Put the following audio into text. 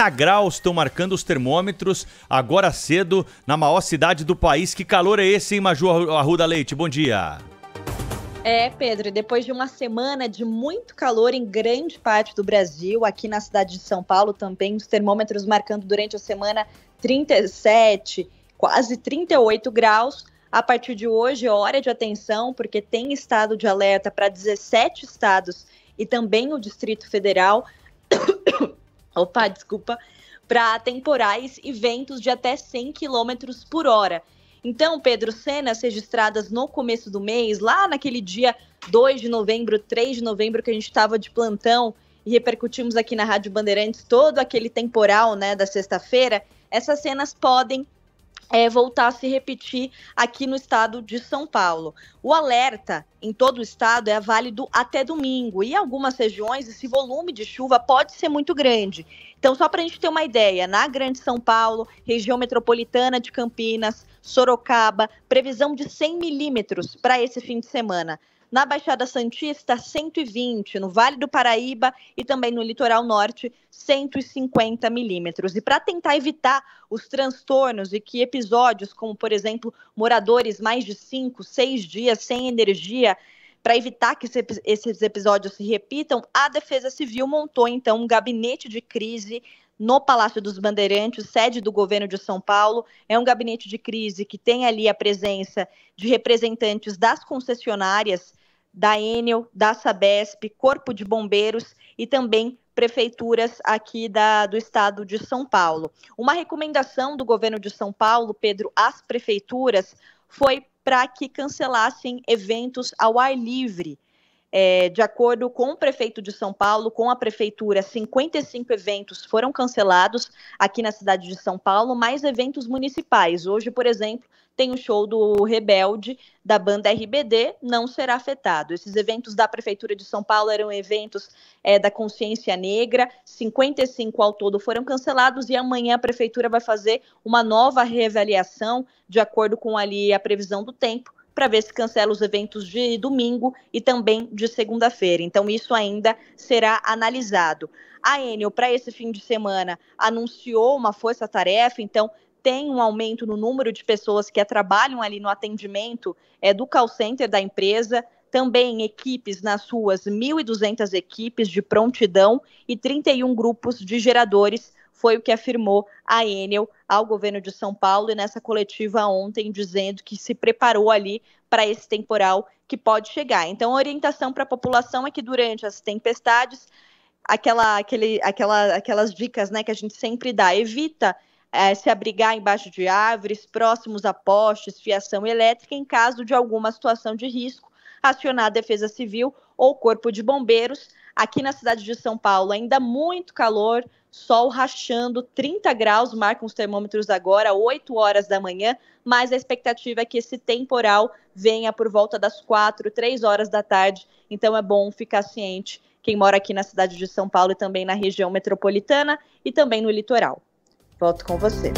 30 graus estão marcando os termômetros agora cedo na maior cidade do país. Que calor é esse, hein, Maju Arruda Leite? Bom dia. É, Pedro, depois de uma semana de muito calor em grande parte do Brasil, aqui na cidade de São Paulo também, os termômetros marcando durante a semana 37, quase 38 graus. A partir de hoje, hora de atenção, porque tem estado de alerta para 17 estados e também o Distrito Federal opa, desculpa, para temporais e ventos de até 100 km por hora. Então, Pedro, cenas registradas no começo do mês, lá naquele dia 2 de novembro, 3 de novembro, que a gente estava de plantão e repercutimos aqui na Rádio Bandeirantes todo aquele temporal né, da sexta-feira, essas cenas podem é, voltar a se repetir aqui no estado de São Paulo. O alerta em todo o estado é válido até domingo. E em algumas regiões, esse volume de chuva pode ser muito grande. Então, só para a gente ter uma ideia, na Grande São Paulo, região metropolitana de Campinas, Sorocaba, previsão de 100 milímetros para esse fim de semana. Na Baixada Santista, 120, no Vale do Paraíba e também no Litoral Norte, 150 milímetros. E para tentar evitar os transtornos e que episódios, como por exemplo, moradores mais de 5, 6 dias sem energia, para evitar que esses episódios se repitam, a Defesa Civil montou então um gabinete de crise no Palácio dos Bandeirantes, sede do governo de São Paulo. É um gabinete de crise que tem ali a presença de representantes das concessionárias da Enel, da Sabesp, Corpo de Bombeiros e também prefeituras aqui da, do estado de São Paulo. Uma recomendação do governo de São Paulo, Pedro, às prefeituras foi para que cancelassem eventos ao ar livre é, de acordo com o prefeito de São Paulo, com a prefeitura, 55 eventos foram cancelados aqui na cidade de São Paulo, mais eventos municipais. Hoje, por exemplo, tem o show do Rebelde, da banda RBD, não será afetado. Esses eventos da Prefeitura de São Paulo eram eventos é, da consciência negra, 55 ao todo foram cancelados e amanhã a Prefeitura vai fazer uma nova reavaliação, de acordo com ali a previsão do tempo, para ver se cancela os eventos de domingo e também de segunda-feira. Então, isso ainda será analisado. A Enel, para esse fim de semana, anunciou uma força-tarefa, então tem um aumento no número de pessoas que trabalham ali no atendimento é, do call center da empresa, também equipes nas ruas, 1.200 equipes de prontidão e 31 grupos de geradores foi o que afirmou a Enel ao governo de São Paulo e nessa coletiva ontem, dizendo que se preparou ali para esse temporal que pode chegar. Então, a orientação para a população é que durante as tempestades, aquela, aquele, aquela, aquelas dicas né, que a gente sempre dá, evita é, se abrigar embaixo de árvores, próximos a postes, fiação elétrica, em caso de alguma situação de risco, acionar a Defesa Civil ou Corpo de Bombeiros. Aqui na cidade de São Paulo, ainda muito calor, sol rachando, 30 graus, marcam os termômetros agora, 8 horas da manhã, mas a expectativa é que esse temporal venha por volta das 4, 3 horas da tarde, então é bom ficar ciente quem mora aqui na cidade de São Paulo e também na região metropolitana e também no litoral. Volto com você.